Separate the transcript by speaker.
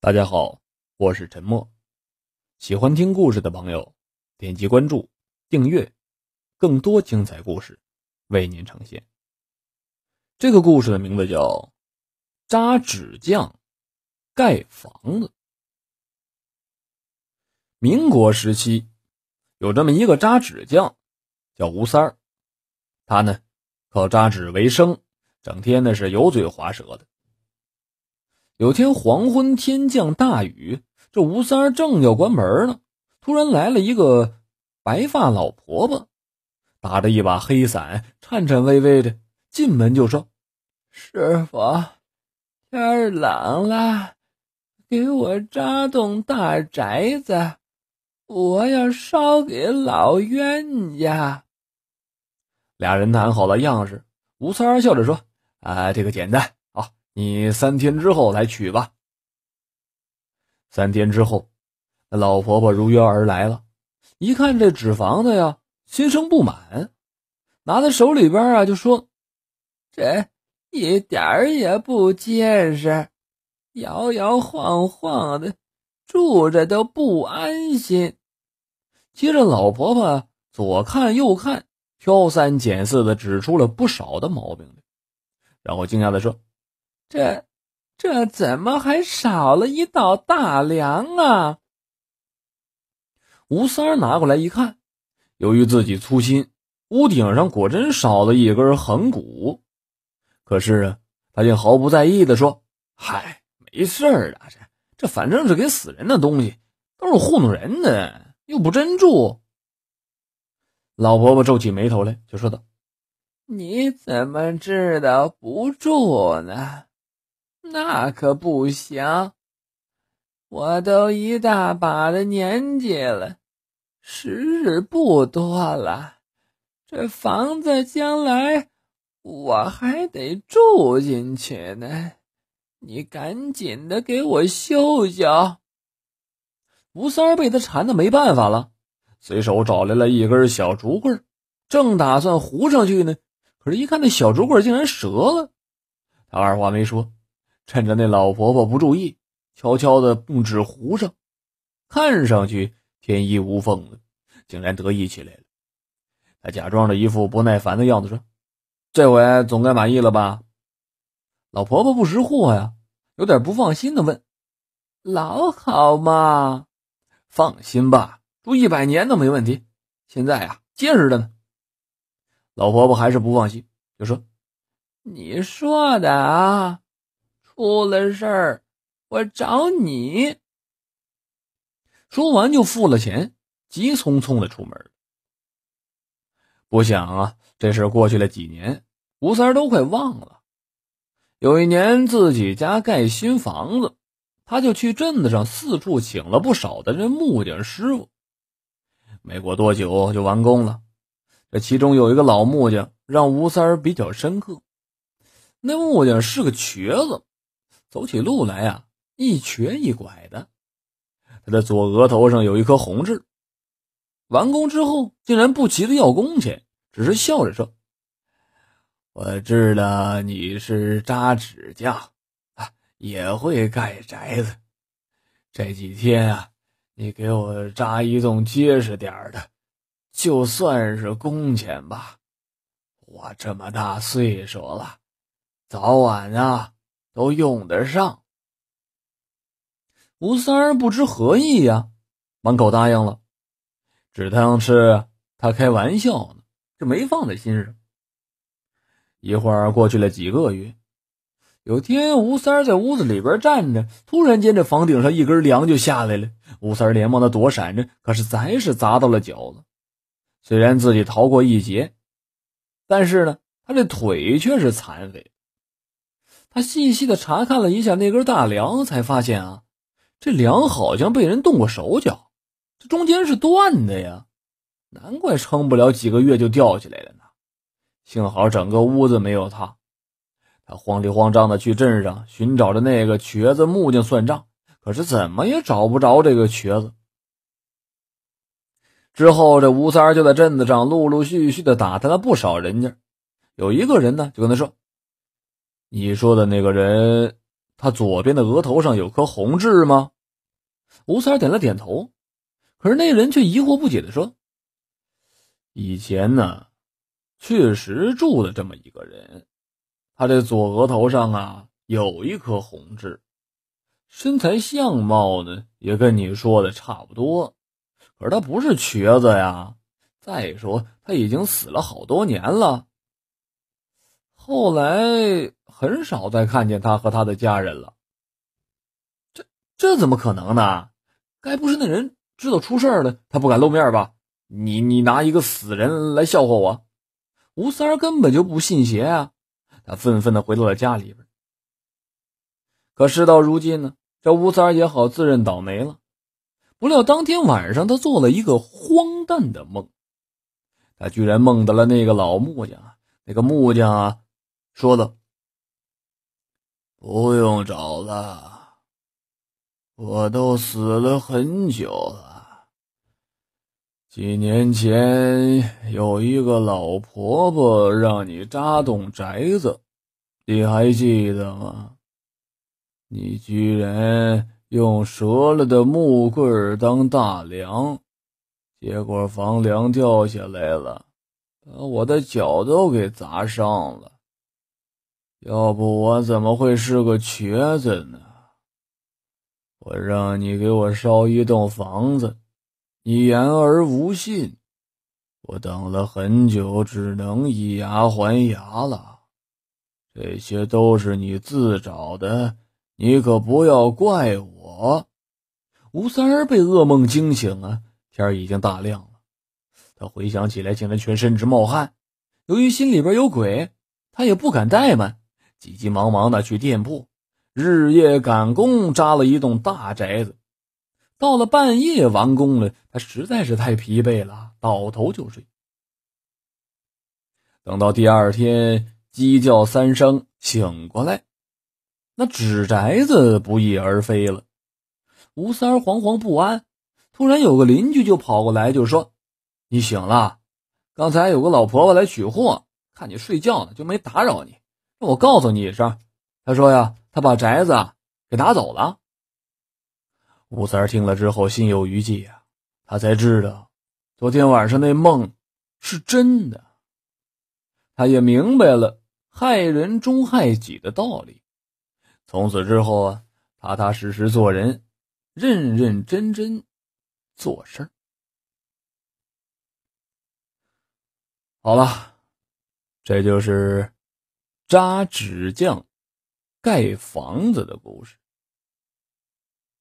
Speaker 1: 大家好，我是陈默，喜欢听故事的朋友，点击关注、订阅，更多精彩故事为您呈现。这个故事的名字叫《扎纸匠盖房子》。民国时期有这么一个扎纸匠，叫吴三儿，他呢靠扎纸为生，整天呢是油嘴滑舌的。有天黄昏，天降大雨，这吴三正要关门呢，突然来了一个白发老婆婆，打着一把黑伞，颤颤巍巍的进门就说：“师傅，天冷了，给我扎栋大宅子，我要烧给老冤家。”俩人谈好了样式，吴三笑着说：“啊，这个简单。”你三天之后来取吧。三天之后，那老婆婆如约而来了，一看这纸房子呀，心生不满，拿在手里边啊，就说：“这一点儿也不结实，摇摇晃晃的，住着都不安心。”接着，老婆婆左看右看，挑三拣四的指出了不少的毛病，然后惊讶地说。这，这怎么还少了一道大梁啊？吴三儿拿过来一看，由于自己粗心，屋顶上果真少了一根横骨。可是啊，他竟毫不在意的说：“嗨，没事儿啊，这这反正是给死人的东西，都是糊弄人的，又不真住。”老婆婆皱起眉头来，就说道：“你怎么知道不住呢？”那可不行，我都一大把的年纪了，时日不多了，这房子将来我还得住进去呢，你赶紧的给我修修。吴三儿被他缠的没办法了，随手找来了一根小竹棍，正打算糊上去呢，可是一看那小竹棍竟然折了，他二话没说。趁着那老婆婆不注意，悄悄的用纸糊上，看上去天衣无缝了，竟然得意起来了。他假装着一副不耐烦的样子说：“这回总该满意了吧？”老婆婆不识货呀，有点不放心的问：“老好嘛？放心吧，住一百年都没问题。现在呀，结实着呢。”老婆婆还是不放心，就说：“你说的啊。”出了事儿，我找你。说完就付了钱，急匆匆的出门。不想啊，这事过去了几年，吴三都快忘了。有一年自己家盖新房子，他就去镇子上四处请了不少的这木匠师傅。没过多久就完工了，这其中有一个老木匠让吴三比较深刻。那木匠是个瘸子。走起路来呀，一瘸一拐的。他的左额头上有一颗红痣。完工之后，竟然不急着要工钱，只是笑着说：“我知道你是扎指甲，啊，也会盖宅子。这几天啊，你给我扎一栋结实点的，就算是工钱吧。我这么大岁数了，早晚啊。”都用得上。吴三儿不知何意呀，满口答应了，只当是他开玩笑呢，就没放在心上。一会儿过去了几个月，有天吴三儿在屋子里边站着，突然间这房顶上一根梁就下来了，吴三儿连忙的躲闪着，可是还是砸到了脚子。虽然自己逃过一劫，但是呢，他这腿却是残废。他细细的查看了一下那根大梁，才发现啊，这梁好像被人动过手脚，这中间是断的呀，难怪撑不了几个月就掉下来了呢。幸好整个屋子没有塌。他慌里慌张的去镇上寻找着那个瘸子木匠算账，可是怎么也找不着这个瘸子。之后，这吴三就在镇子上陆陆续续的打探了不少人家，有一个人呢就跟他说。你说的那个人，他左边的额头上有颗红痣吗？吴三点了点头，可是那人却疑惑不解的说：“以前呢，确实住了这么一个人，他的左额头上啊有一颗红痣，身材相貌呢也跟你说的差不多，可是他不是瘸子呀。再说他已经死了好多年了。”后来很少再看见他和他的家人了。这这怎么可能呢？该不是那人知道出事儿了，他不敢露面吧？你你拿一个死人来笑话我？吴三根本就不信邪啊！他愤愤地回到了家里边。可事到如今呢，这吴三也好自认倒霉了。不料当天晚上，他做了一个荒诞的梦，他居然梦到了那个老木匠，那个木匠。说道：“不用找了，我都死了很久了。几年前有一个老婆婆让你扎栋宅子，你还记得吗？你居然用折了的木棍当大梁，结果房梁掉下来了，把我的脚都给砸伤了。”要不我怎么会是个瘸子呢？我让你给我烧一栋房子，你言而无信，我等了很久，只能以牙还牙了。这些都是你自找的，你可不要怪我。吴三儿被噩梦惊醒了，天已经大亮了，他回想起来，竟然全身直冒汗。由于心里边有鬼，他也不敢怠慢。急急忙忙的去店铺，日夜赶工，扎了一栋大宅子。到了半夜完工了，他实在是太疲惫了，倒头就睡。等到第二天鸡叫三声，醒过来，那纸宅子不翼而飞了。吴三儿惶惶不安，突然有个邻居就跑过来，就说：“你醒了？刚才有个老婆婆来取货，看你睡觉呢，就没打扰你。”我告诉你一声，他说呀，他把宅子给拿走了。吴三听了之后心有余悸呀，他才知道昨天晚上那梦是真的。他也明白了害人终害己的道理。从此之后啊，踏踏实实做人，认认真真做事。好了，这就是。扎纸匠盖房子的故事。